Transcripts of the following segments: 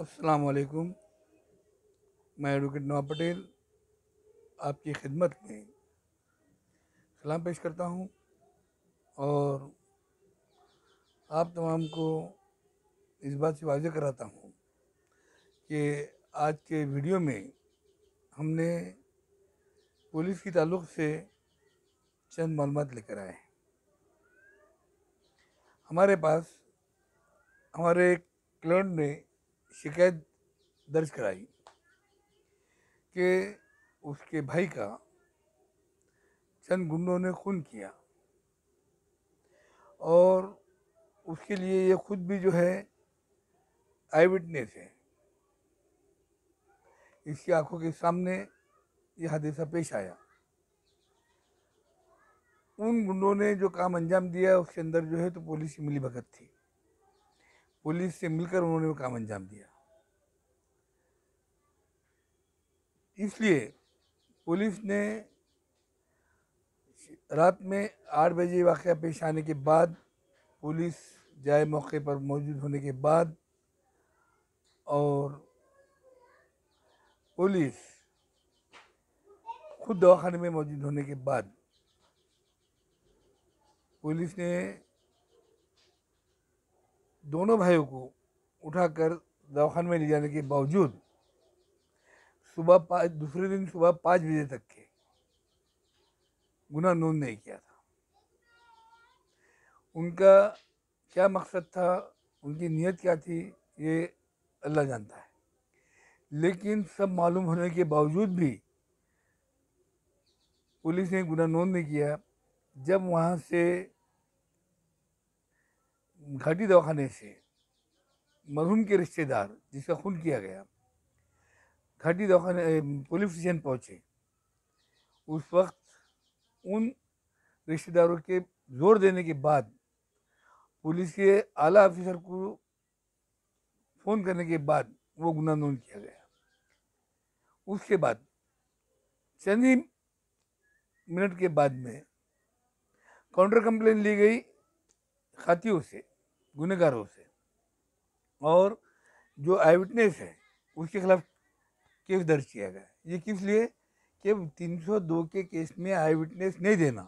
अस्सलाम वालेकुम मैं एडवोकेट नवाब पटेल आपकी खिदमत में सलाम पेश करता हूँ और आप तमाम को इस बात से वाजह कराता हूँ कि आज के वीडियो में हमने पुलिस के ताल्लुक़ से चंद मालूम लेकर आए हैं हमारे पास हमारे क्लाइंट ने शिकायत दर्ज कराई कि उसके भाई का चंद गुंडों ने खून किया और उसके लिए ये खुद भी जो है आई विटनेस है इसकी आंखों के सामने यह हादसा पेश आया उन गुंडों ने जो काम अंजाम दिया उसके अंदर जो है तो पुलिस की मिली भगत थी पुलिस से मिलकर उन्होंने वो काम अंजाम दिया इसलिए पुलिस ने रात में आठ बजे वाक़ पेश आने के बाद पुलिस जाए मौके पर मौजूद होने के बाद और पुलिस खुद दवाखाने में मौजूद होने के बाद पुलिस ने दोनों भाइयों को उठाकर दवाखान में ले जाने के बावजूद सुबह पाँच दूसरे दिन सुबह पाँच बजे तक के गुना नोंद नहीं किया था उनका क्या मकसद था उनकी नीयत क्या थी ये अल्लाह जानता है लेकिन सब मालूम होने के बावजूद भी पुलिस ने गुना नोंद नहीं किया जब वहाँ से घाटी दवाखाने से मरहूम के रिश्तेदार जिसका खून किया गया घाटी दवाखाने पुलिस स्टेशन पहुँचे उस वक्त उन रिश्तेदारों के जोर देने के बाद पुलिस के आला ऑफिसर को फ़ोन करने के बाद वो गुना नोन किया गया उसके बाद चंद ही मिनट के बाद में काउंटर कंप्लेन ली गई खातियों से गुनहगारों से और जो आईविटनेस है उसके खिलाफ केस दर्ज किया गया ये किस लिए कि 302 के केस में आई विटनेस नहीं देना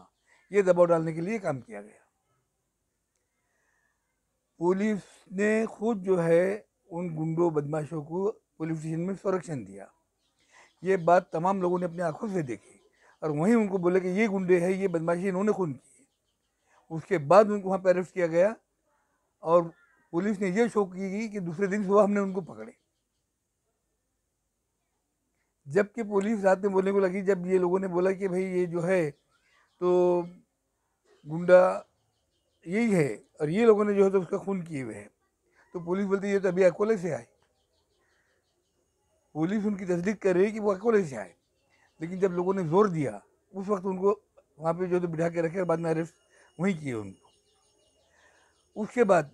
ये दबाव डालने के लिए काम किया गया पुलिस ने खुद जो है उन गुंडों बदमाशों को पुलिस स्टेशन में संरक्षण दिया ये बात तमाम लोगों ने अपनी आंखों से देखी और वहीं उनको बोला कि ये गुंडे हैं ये बदमाशी इन्होंने खून की उसके बाद उनको वहाँ पर अरेस्ट किया गया और पुलिस ने यह शो की कि दूसरे दिन सुबह हमने उनको पकड़े जबकि पुलिस रात में बोलने को लगी जब ये लोगों ने बोला कि भाई ये जो है तो गुंडा यही है और ये लोगों ने जो है तो उसका खून किए हुए हैं तो पुलिस बोलती ये तो अभी अकोले से आए पुलिस उनकी तस्दीक कर रही है कि वो अकोले से आए लेकिन जब लोगों ने जोर दिया उस वक्त उनको वहाँ पे जो तो बिठा के रखे और बाद में अरेस्ट वहीं किए उनको उसके बाद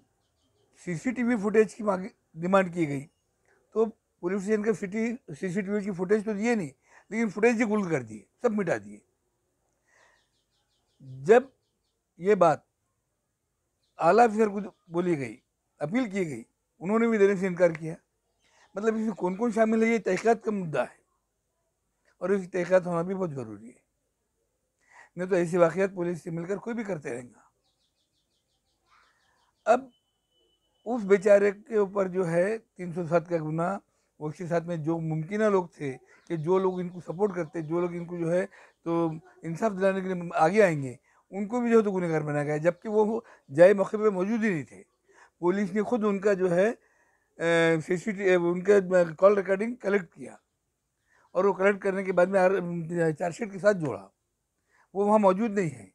सीसीटीवी फुटेज की मांग डिमांड की गई तो पुलिस स्टेशन के सिटी सीसीटीवी की फुटेज तो दिए नहीं लेकिन फुटेज ही गुल कर दिए सब मिटा दिए जब ये बात आला अफिसर को बोली गई अपील की गई उन्होंने भी देने से इनकार किया मतलब इसमें कौन कौन शामिल है ये तहकियात का मुद्दा है और इसकी तहकियात होना भी बहुत ज़रूरी है नहीं तो ऐसे वाक़ात पुलिस से मिलकर कोई भी करते रहेगा अब उस बेचारे के ऊपर जो है तीन सौ सात का गुना उसके साथ में जो मुमकिन लोग थे कि जो लोग इनको सपोर्ट करते जो लोग इनको जो है तो इंसाफ दिलाने के लिए आगे आएंगे उनको भी जो है तो गुनहगार बनाया गया जबकि वो जाए मौके पर मौजूद ही नहीं थे पुलिस ने खुद उनका जो है सी सी टी उनका कॉल रिकॉर्डिंग कलेक्ट किया और वो कलेक्ट करने के बाद में चार्जशीट के साथ जोड़ा वो वहाँ मौजूद नहीं है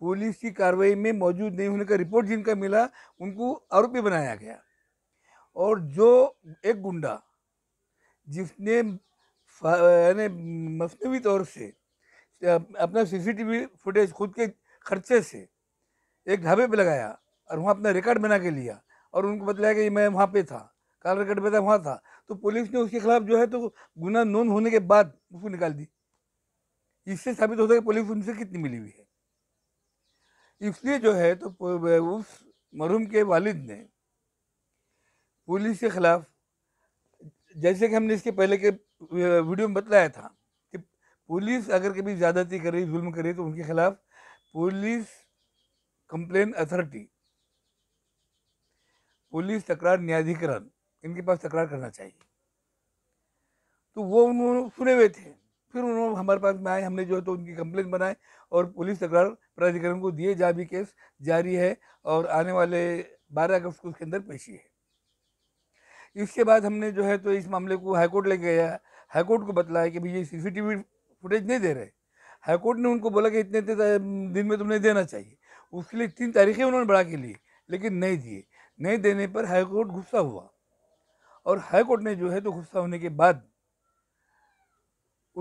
पुलिस की कार्रवाई में मौजूद नहीं होने का रिपोर्ट जिनका मिला उनको आरोपी बनाया गया और जो एक गुंडा जिसने यानी मसनवी तौर से अपना सीसीटीवी फुटेज खुद के खर्चे से एक ढाबे पे लगाया और वहाँ अपना रिकॉर्ड बना के लिया और उनको बताया कि मैं वहाँ पे था काल रिकॉर्ड पे था वहाँ था तो पुलिस ने उसके खिलाफ जो है तो गुना नोन होने के बाद उसको निकाल दी इससे साबित होता है कि पुलिस उनसे कितनी मिली हुई है इसलिए जो है तो उस मरहूम के वालिद ने पुलिस के ख़िलाफ़ जैसे कि हमने इसके पहले के वीडियो में बताया था कि पुलिस अगर कभी ज्यादाती करे जुल्म करे तो उनके ख़िलाफ़ पुलिस कंप्लेन अथॉरिटी पुलिस तकरार न्यायाधिकरण इनके पास तकरार करना चाहिए तो वो उन्होंने सुने हुए थे फिर उन्होंने हमारे पास में आए हमने जो है तो उनकी कंप्लेन बनाए और पुलिस तकरार प्राधिकरण को दिए जा भी केस जारी है और आने वाले बारह अगस्त को उसके अंदर पेशी है इसके बाद हमने जो है तो इस मामले को हाईकोर्ट लेके गया हाईकोर्ट को बतलाया कि भैया सी फुटेज नहीं दे रहे हाईकोर्ट ने उनको बोला कि इतने इतने दिन में तुमने देना चाहिए उसके लिए तीन तारीखें उन्होंने बढ़ा के लिए लेकिन नहीं दिए नहीं देने पर हाईकोर्ट गुस्सा हुआ और हाईकोर्ट ने जो है तो गुस्सा होने के बाद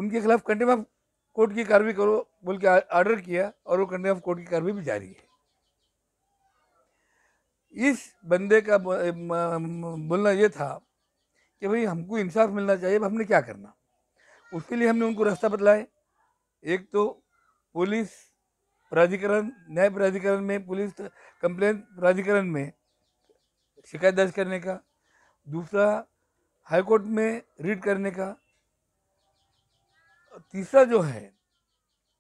उनके खिलाफ कंटेम ऑफ कोर्ट की कार्रवाई करो बोल के ऑर्डर किया और वो कंटेम ऑफ कोर्ट की कार्रवाई भी जारी है इस बंदे का बोलना ये था कि भाई हमको इंसाफ मिलना चाहिए अब हमने क्या करना उसके लिए हमने उनको रास्ता बतलाए एक तो पुलिस प्राधिकरण न्याय प्राधिकरण में पुलिस कंप्लेंट प्राधिकरण में शिकायत दर्ज करने का दूसरा हाईकोर्ट में रीड करने का तीसरा जो है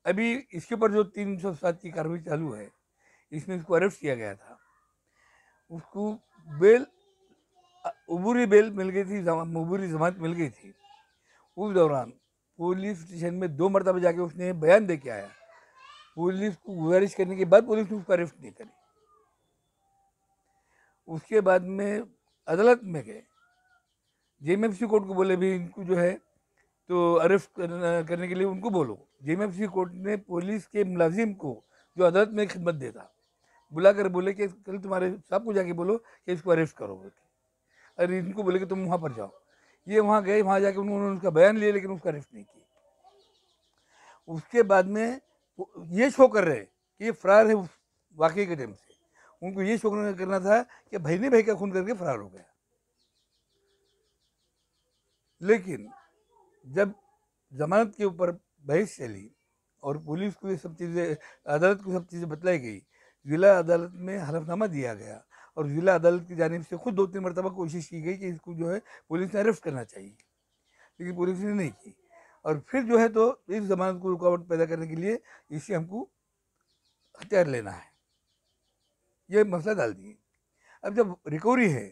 अभी इसके ऊपर जो तीन सौ सात की कार्रवाई चालू है इसमें इसको अरेस्ट किया गया था उसको बेल उबूरी बेल मिल गई थी उबूरी जमानत मिल गई थी उस दौरान पुलिस स्टेशन में दो मरतबे जाके उसने बयान दे के आया पुलिस को गुजारिश करने के बाद पुलिस ने उसको अरेस्ट नहीं करी उसके बाद में अदालत में गए जेएमएफसी कोर्ट को बोले भी इनको जो है तो अरेस्ट करने के लिए उनको बोलो सी कोर्ट ने पुलिस के मुलाजिम को जो अदालत में खिदमत देता बुला कर बोले कि कल तुम्हारे साहब को जाके बोलो कि इसको अरेस्ट करो बोल अरे इनको बोले कि तुम वहाँ पर जाओ ये वहाँ गए वहाँ जाके उन्होंने उसका बयान लिया लेकिन उसका अरेस्ट नहीं किया उसके बाद में ये शो कर रहे कि ये फरार है उस वाकई के टाइम से उनको ये शो करना था कि भाई ने भाई का खून करके फरार हो गया लेकिन जब जमानत के ऊपर बहस चली और पुलिस को ये सब चीज़ें अदालत को सब चीज़ें बतलाई गई ज़िला अदालत में हलफनामा दिया गया और ज़िला अदालत की जानब से खुद दो तीन मरतबा कोशिश की गई कि इसको जो है पुलिस ने अरेस्ट करना चाहिए लेकिन पुलिस ने नहीं की और फिर जो है तो इस जमानत को रुकावट पैदा करने के लिए इसे हमको हथियार लेना है यह मसला डाल दिए अब जब रिकवरी है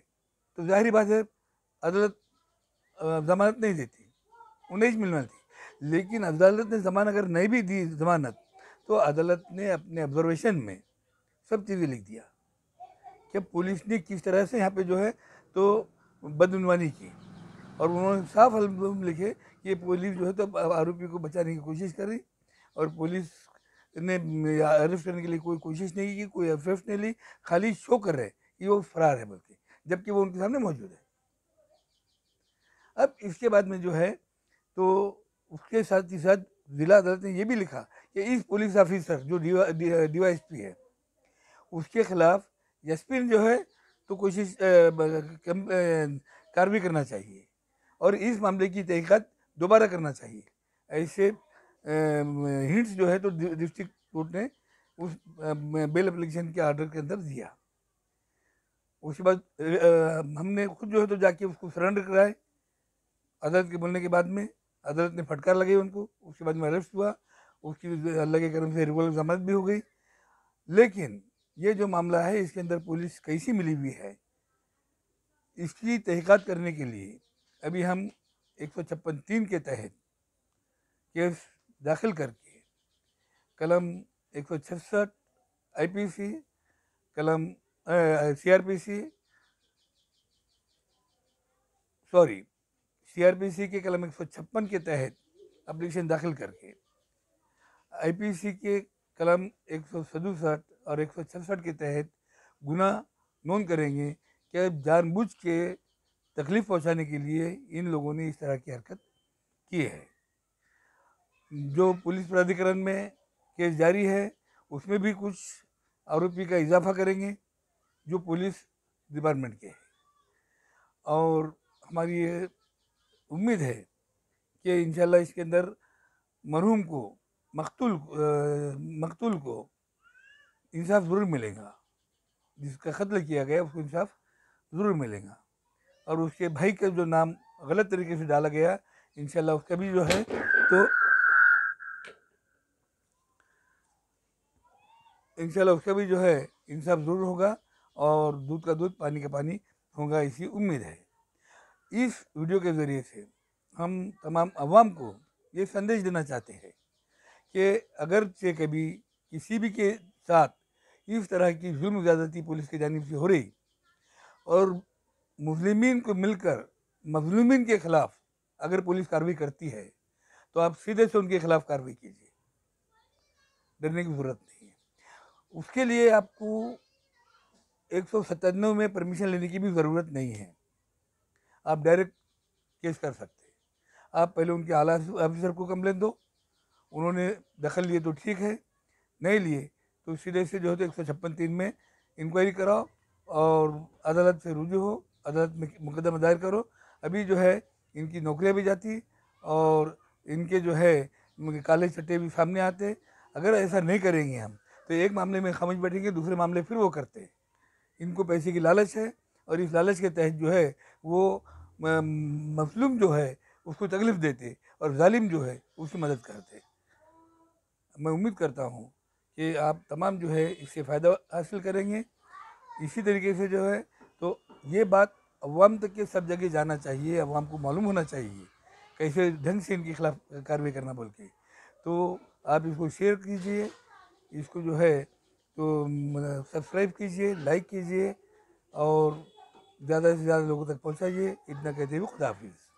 तो जाहिर बात है अदालत जमानत नहीं देती उन्हें मिलना थी लेकिन अदालत ने जमान अगर नहीं भी दी जमानत तो अदालत ने अपने ऑब्जर्वेशन में सब चीज़ें लिख दिया कि पुलिस ने किस तरह से यहाँ पे जो है तो बदनवानी की और उन्होंने साफ अल्बम लिखे कि पुलिस जो है तो आरोपी को बचाने की कोशिश कर रही और पुलिस ने अरेस्ट करने के लिए कोई कोशिश नहीं की कोई एफ नहीं ली खाली शो कर रहे कि वो फरार है बल्कि जबकि वो उनके सामने मौजूद है अब इसके बाद में जो है तो उसके साथ ही साथ ज़िला अदालत ने यह भी लिखा कि इस पुलिस ऑफिसर जो डीवा एस पी है उसके खिलाफ जसपिन जो है तो कोशिश कार्रवाई करना चाहिए और इस मामले की तहकीकत दोबारा करना चाहिए ऐसे हिंट्स जो है तो डिस्ट्रिक्ट कोर्ट ने उस बेल अप्लीकेशन के आर्डर के अंदर दिया उसके बाद हमने खुद जो है तो जाके उसको सरेंडर कराए अदालत के बोलने के बाद में अदालत ने फटकार लगाई उनको उसके बाद में अरेस्ट हुआ उसकी अल्लाह के करम से रिवॉल्व जमानत भी हो गई लेकिन ये जो मामला है इसके अंदर पुलिस कैसी मिली हुई है इसकी तहकीकात करने के लिए अभी हम एक सौ छप्पन तीन के तहत केस दाखिल करके कलम एक सौ छसठ आई पी सी कलम C R P C sorry CrPC के कलम एक के तहत अप्लीकेशन दाखिल करके आईपीसी के कलम एक और एक के तहत गुना नोन करेंगे कि जानबूझ के तकलीफ़ पहुंचाने के लिए इन लोगों ने इस तरह की हरकत की है जो पुलिस प्राधिकरण में केस जारी है उसमें भी कुछ आरोपी का इजाफा करेंगे जो पुलिस डिपार्टमेंट के हैं और हमारी ये उम्मीद है कि इन इसके अंदर मरहूम को मकतूल मकतूल को इंसाफ ज़रूर मिलेगा जिसका कत्ल किया गया उसको इंसाफ ज़रूर मिलेगा और उसके भाई का जो नाम गलत तरीके से डाला गया इन उसका भी जो है तो इन उसका भी जो है इंसाफ ज़रूर होगा और दूध का दूध पानी का पानी होगा इसी उम्मीद है इस वीडियो के ज़रिए से हम तमाम आवाम को ये संदेश देना चाहते हैं कि अगर से कभी किसी भी के साथ इस तरह की जुल्म ज़्यादाती पुलिस की जानब से हो रही और मुजलम को मिलकर मजलूम के ख़िलाफ़ अगर पुलिस कार्रवाई करती है तो आप सीधे से उनके ख़िलाफ़ कार्रवाई कीजिए डरने की ज़रूरत नहीं है उसके लिए आपको एक सौ में परमिशन लेने की भी ज़रूरत नहीं है आप डायरेक्ट केस कर सकते हैं आप पहले उनके आला ऑफिसर को कंप्लेन दो उन्होंने दखल लिए तो ठीक है नहीं लिए तो सीधे से जो है तो एक सौ छप्पन तीन में इंक्वायरी कराओ और अदालत से रुजू हो अदालत में मुकदमा दायर करो अभी जो है इनकी नौकरियाँ भी जाती और इनके जो है काले चट्टे भी सामने आते अगर ऐसा नहीं करेंगे हम तो एक मामले में समझ बैठेंगे दूसरे मामले फिर वो करते हैं इनको पैसे की लालच है और इस लालच के तहत जो है वो मसलूम जो है उसको तकलीफ़ देते और ालिम जो है उसकी मदद करते मैं उम्मीद करता हूँ कि आप तमाम जो है इससे फ़ायदा हासिल करेंगे इसी तरीके से जो है तो ये बात अवाम तक के सब जगह जाना चाहिए अवाम को मालूम होना चाहिए कैसे ढंग से इनके खिलाफ कार्रवाई करना बोल के तो आप इसको शेयर कीजिए इसको जो है तो सब्सक्राइब कीजिए लाइक कीजिए और ज़्यादा से ज़्यादा लोगों तक पहुँचाइए इतना कहते हुए खुदाफिज़